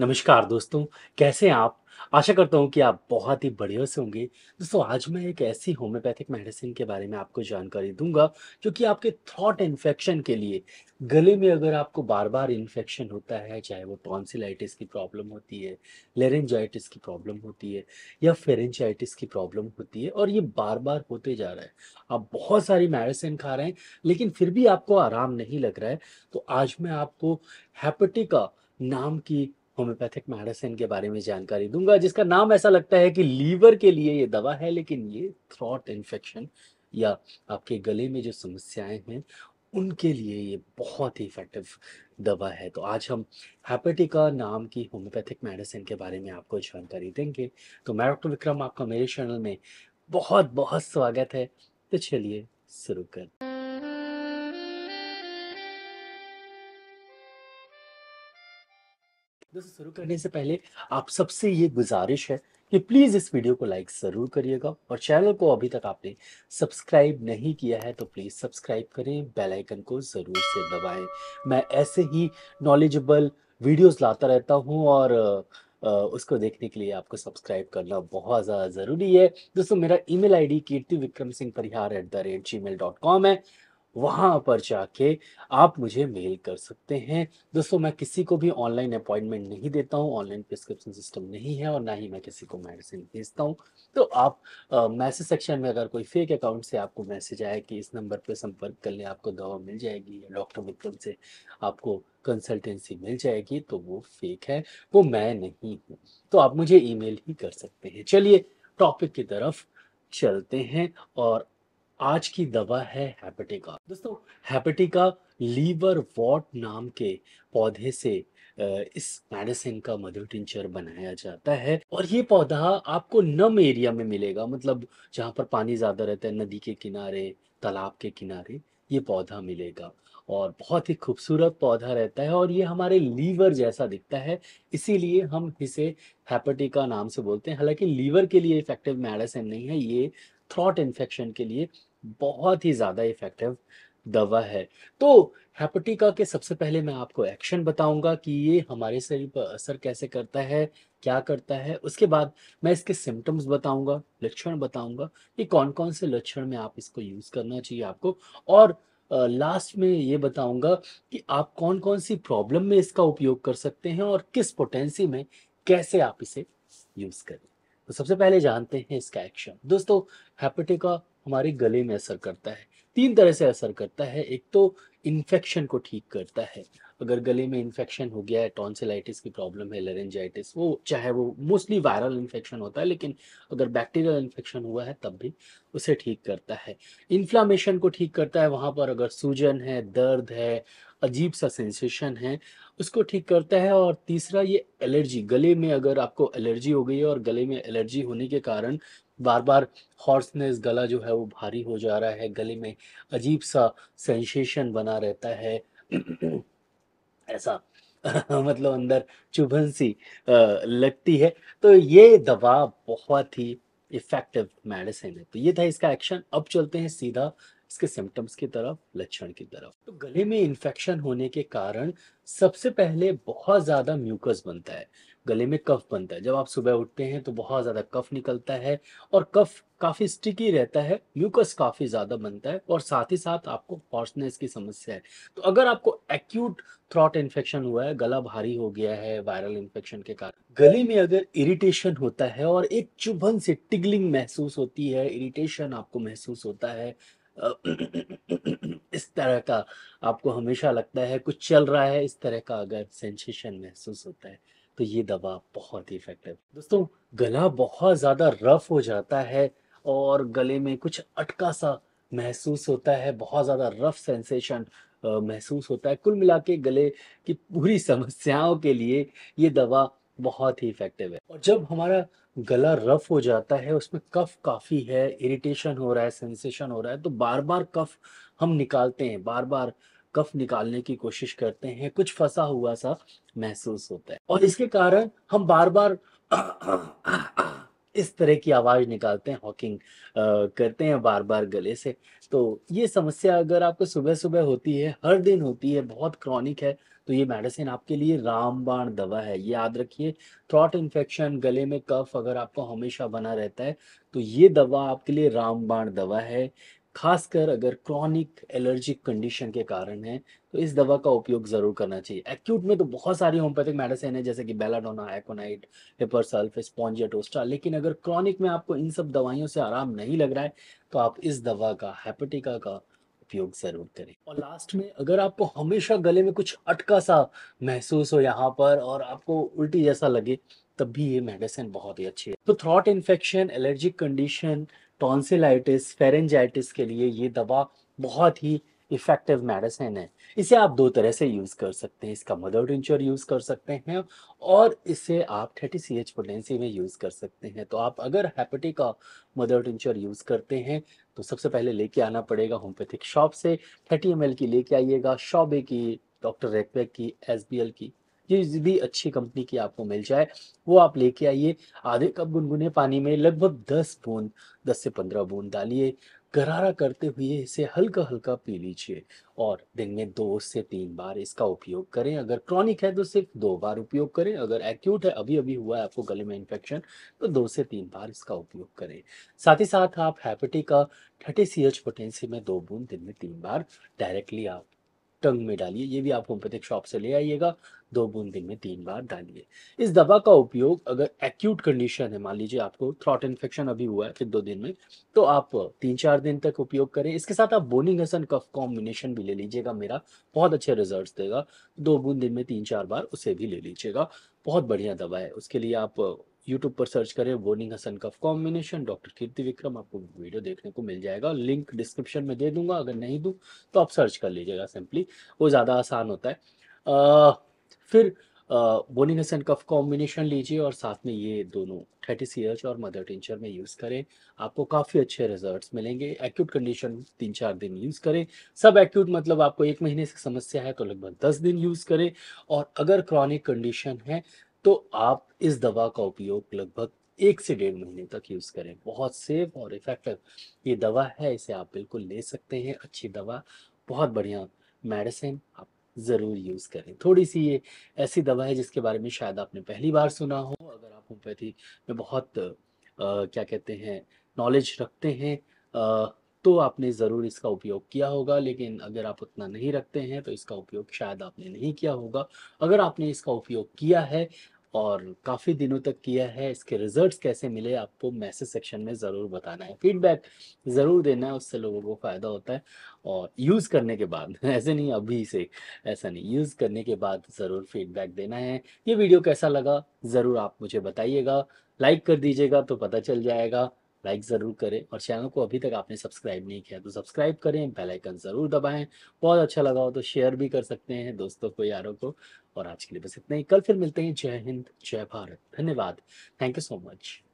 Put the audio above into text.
नमस्कार दोस्तों कैसे हैं आप आशा करता हूं कि आप बहुत ही बढ़िया से होंगे दोस्तों आज मैं एक ऐसी होम्योपैथिक मेडिसिन के बारे में आपको जानकारी दूंगा जो कि आपके थ्रॉट इन्फेक्शन के लिए गले में अगर आपको बार बार इन्फेक्शन होता है चाहे वो टॉन्सिलाइटिस की प्रॉब्लम होती है लेरेंजाइटिस की प्रॉब्लम होती है या फेरेंजाइटिस की प्रॉब्लम होती है और ये बार बार होते जा रहा है आप बहुत सारी मेडिसिन खा रहे हैं लेकिन फिर भी आपको आराम नहीं लग रहा है तो आज मैं आपको हैपेटिका नाम की होम्योपैथिक मेडिसिन के बारे में जानकारी दूंगा जिसका नाम ऐसा लगता है कि लीवर के लिए ये दवा है लेकिन ये थ्रॉट इन्फेक्शन या आपके गले में जो समस्याएं हैं उनके लिए ये बहुत ही इफेक्टिव दवा है तो आज हम हैपेटिका नाम की होम्योपैथिक मेडिसिन के बारे में आपको जानकारी देंगे तो मैं डॉक्टर विक्रम आपका मेरे चैनल में बहुत बहुत स्वागत है तो चलिए शुरू करते हैं दोस्तों शुरू करने से पहले आप सबसे ये गुजारिश है कि प्लीज़ इस वीडियो को लाइक ज़रूर करिएगा और चैनल को अभी तक आपने सब्सक्राइब नहीं किया है तो प्लीज़ सब्सक्राइब करें बेल आइकन को ज़रूर से दबाएं मैं ऐसे ही नॉलेजेबल वीडियोस लाता रहता हूं और उसको देखने के लिए आपको सब्सक्राइब करना बहुत ज़्यादा ज़रूरी है दोस्तों मेरा email ID Kirti Vikram Singh Parihar at the rate gmail dot com है वहां पर जाके आप मुझे मेल कर सकते हैं दोस्तों मैं किसी को भी ऑनलाइन अपॉइंटमेंट नहीं देता हूँ ऑनलाइन प्रिस्क्रिप्शन सिस्टम नहीं है और ना ही मैं किसी को मेडिसिन भेजता हूँ तो आप मैसेज सेक्शन में अगर कोई फेक अकाउंट से आपको मैसेज आए कि इस नंबर पर संपर्क कर लें आपको दवा मिल जाएगी या डॉक्टर मित्रम से आपको कंसल्टेंसी मिल जाएगी तो वो फेक है वो मैं नहीं हूँ तो आप मुझे ई ही कर सकते हैं चलिए टॉपिक की तरफ चलते हैं और आज की दवा है हेपेटिका दोस्तों हेपेटिका लीवर वॉट नाम के पौधे से इस मेडिसिन का मधुर टिंचर बनाया जाता है और ये पौधा आपको नम एरिया में मिलेगा मतलब जहाँ पर पानी ज़्यादा रहता है नदी के किनारे तालाब के किनारे ये पौधा मिलेगा और बहुत ही खूबसूरत पौधा रहता है और ये हमारे लीवर जैसा दिखता है इसीलिए हम इसे हेपेटिका नाम से बोलते हैं हालांकि लीवर के लिए इफेक्टिव मेडिसिन नहीं है ये थ्रॉट इन्फेक्शन के लिए बहुत ही ज़्यादा इफ़ेक्टिव दवा है तो हेपटिका के सबसे पहले मैं आपको एक्शन बताऊंगा कि ये हमारे शरीर पर असर कैसे करता है क्या करता है उसके बाद मैं इसके सिम्टम्स बताऊंगा लक्षण बताऊंगा कि कौन कौन से लक्षण में आप इसको यूज़ करना चाहिए आपको और लास्ट में ये बताऊंगा कि आप कौन कौन सी प्रॉब्लम में इसका उपयोग कर सकते हैं और किस पोटेंसी में कैसे आप इसे यूज़ करें तो सबसे पहले जानते हैं इसका एक्शन दोस्तों हेपेटिका हमारे गले में असर करता है तीन तरह से असर करता है एक तो इन्फेक्शन को ठीक करता है अगर गले में इन्फेक्शन हो गया है टॉन्सिलाइटिस की प्रॉब्लम है लेरेंजाइटिस वो चाहे वो मोस्टली वायरल इन्फेक्शन होता है लेकिन अगर बैक्टीरियल इन्फेक्शन हुआ है तब भी उसे ठीक करता है इन्फ्लामेशन को ठीक करता है वहाँ पर अगर सूजन है दर्द है अजीब सा सेंसेशन है उसको ठीक करता है और तीसरा ये एलर्जी गले में अगर आपको एलर्जी हो गई है और गले में एलर्जी होने के कारण बार बार हॉर्सनेस गला जो है वो भारी हो जा रहा है गले में अजीब सा सेंसेशन बना रहता है ऐसा मतलब अंदर चुभन सी लगती है तो ये दवा बहुत ही इफेक्टिव मेडिसिन है तो ये था इसका एक्शन अब चलते हैं सीधा इसके सिम्टम्स की तरफ लक्षण की तरफ तो गले में इन्फेक्शन होने के कारण सबसे पहले बहुत ज़्यादा म्यूकस बनता है गले में कफ बनता है जब आप सुबह उठते हैं तो बहुत ज़्यादा कफ निकलता है और कफ काफ़ी स्टिकी रहता है म्यूकस काफ़ी ज़्यादा बनता है और साथ ही साथ आपको हॉर्सनेस की समस्या है तो अगर आपको एक्यूट थ्रॉट इन्फेक्शन हुआ है गला भारी हो गया है वायरल इन्फेक्शन के कारण गले में अगर इरिटेशन होता है और एक चुभन से टिगलिंग महसूस होती है इरिटेशन आपको महसूस होता है इस तरह का आपको हमेशा लगता है कुछ चल रहा है इस तरह का अगर सेंसेशन महसूस होता है तो ये दवा बहुत ही इफेक्टिव दोस्तों गला बहुत ज़्यादा रफ हो जाता है और गले में कुछ अटका सा महसूस होता है बहुत ज़्यादा रफ सेंसेशन महसूस होता है कुल मिला के गले की पूरी समस्याओं के लिए ये दवा बहुत ही इफेक्टिव है और जब हमारा गला रफ हो जाता है उसमें कफ काफ़ी है इरिटेशन हो रहा है सेंसेशन हो रहा है तो बार बार कफ हम निकालते हैं बार बार कफ निकालने की कोशिश करते हैं कुछ फंसा हुआ सा महसूस होता है और इसके कारण हम बार बार इस तरह की आवाज निकालते हैं हॉकिंग करते हैं बार बार गले से तो ये समस्या अगर आपको सुबह सुबह होती है हर दिन होती है बहुत क्रॉनिक है तो ये मेडिसिन आपके लिए रामबाण दवा है ये याद रखिए थ्रॉट इन्फेक्शन गले में कफ अगर आपको हमेशा बना रहता है तो ये दवा आपके लिए रामबाण दवा है खासकर अगर क्रॉनिक एलर्जिक कंडीशन के कारण है तो इस दवा का उपयोग ज़रूर करना चाहिए एक्यूट में तो बहुत सारी होम्योपैथिक मेडिसिन है जैसे कि बेलाडोना एकोनाइट हिपरसल्फ स्पॉन्जियाटोस्टा लेकिन अगर क्रॉनिक में आपको इन सब दवाइयों से आराम नहीं लग रहा है तो आप इस दवा का हेपेटिका का उपयोग ज़रूर करें और लास्ट में अगर आपको हमेशा गले में कुछ अटका सा महसूस हो यहाँ पर और आपको उल्टी जैसा लगे तब भी ये मेडिसिन बहुत ही अच्छी है तो throat infection allergic condition tonsillitis pharyngitis के लिए ये दवा बहुत ही इफेक्टिव मेडिसिन है इसे आप दो तरह से यूज़ कर सकते हैं इसका मदर टिंचर यूज़ कर सकते हैं और इसे आप थर्टी सी एच पोटेंसी में यूज़ कर सकते हैं तो आप अगर हैपेटी का मदर टिंचर यूज़ करते हैं तो सबसे पहले लेके आना पड़ेगा होम्योपैथिक शॉप से थर्टी एम की लेके आइएगा शॉबे की डॉक्टर रेकवेक की एस की ये भी अच्छी कंपनी की आपको मिल जाए वो आप लेके आइए आधे कप गुनगुने पानी में लगभग दस बूंद दस से पंद्रह बूंद डालिए गरारा करते हुए इसे हल्का हल्का पी लीजिए और दिन में दो से तीन बार इसका उपयोग करें अगर क्रॉनिक है तो सिर्फ दो बार उपयोग करें अगर एक्यूट है अभी अभी हुआ है आपको गले में इन्फेक्शन तो दो से तीन बार इसका उपयोग करें साथ ही साथ आप हैपेटिक का थर्टी सी एच पोटेंसी में दो बूंद दिन में तीन बार डायरेक्टली आप टंग में डालिए ये भी आप होम्योपैथिक शॉप से ले आइएगा दो बूंद दिन में तीन बार डालिए इस दवा का उपयोग अगर एक्यूट कंडीशन है मान लीजिए आपको थ्रॉट इन्फेक्शन अभी हुआ है फिर दो दिन में तो आप तीन चार दिन तक उपयोग करें इसके साथ आप बोनिंग हसन कफ कॉम्बिनेशन भी ले लीजिएगा मेरा बहुत अच्छे रिजल्ट देगा दो बूंद दिन में तीन चार बार उसे भी ले लीजिएगा बहुत बढ़िया दवा है उसके लिए आप यूट्यूब पर सर्च करें वोनिंग हसन cough combination doctor Kirti Vikram आपको वीडियो देखने को मिल जाएगा लिंक डिस्क्रिप्शन में दे दूंगा अगर नहीं दूँ तो आप सर्च कर लीजिएगा सिंपली वो ज़्यादा आसान होता है आ, फिर बोनिंग हसन कफ कॉम्बिनेशन लीजिए और साथ में ये दोनों थर्टी सी एच और मदर टिंचर में यूज़ करें आपको काफ़ी अच्छे रिजल्ट मिलेंगे एक्यूट कंडीशन तीन चार दिन यूज़ करें सब एक्यूट मतलब आपको एक महीने से समस्या है तो लगभग दस दिन यूज़ करें और अगर क्रॉनिक कंडीशन है तो आप इस दवा का उपयोग लगभग एक से डेढ़ महीने तक यूज करें बहुत सेफ और इफेक्टिव ये दवा है इसे आप बिल्कुल ले सकते हैं अच्छी दवा बहुत बढ़िया मेडिसिन आप ज़रूर यूज़ करें थोड़ी सी ये ऐसी दवा है जिसके बारे में शायद आपने पहली बार सुना हो अगर आप होम्योपैथी में बहुत आ, क्या कहते हैं नॉलेज रखते हैं आ, तो आपने ज़रूर इसका उपयोग किया होगा लेकिन अगर आप उतना नहीं रखते हैं तो इसका उपयोग शायद आपने नहीं किया होगा अगर आपने इसका उपयोग किया है और काफ़ी दिनों तक किया है इसके रिजल्ट्स कैसे मिले आपको मैसेज सेक्शन में ज़रूर बताना है फीडबैक ज़रूर देना है उससे लोगों को फ़ायदा होता है और यूज़ करने के बाद ऐसे नहीं अभी से ऐसा नहीं यूज़ करने के बाद ज़रूर फीडबैक देना है ये वीडियो कैसा लगा ज़रूर आप मुझे बताइएगा लाइक कर दीजिएगा तो पता चल जाएगा लाइक ज़रूर करें और चैनल को अभी तक आपने सब्सक्राइब नहीं किया तो सब्सक्राइब करें बेल आइकन ज़रूर दबाएं बहुत अच्छा लगा हो तो शेयर भी कर सकते हैं दोस्तों को यारों को और आज के लिए बस इतना ही कल फिर मिलते हैं जय हिंद जय भारत धन्यवाद थैंक यू सो मच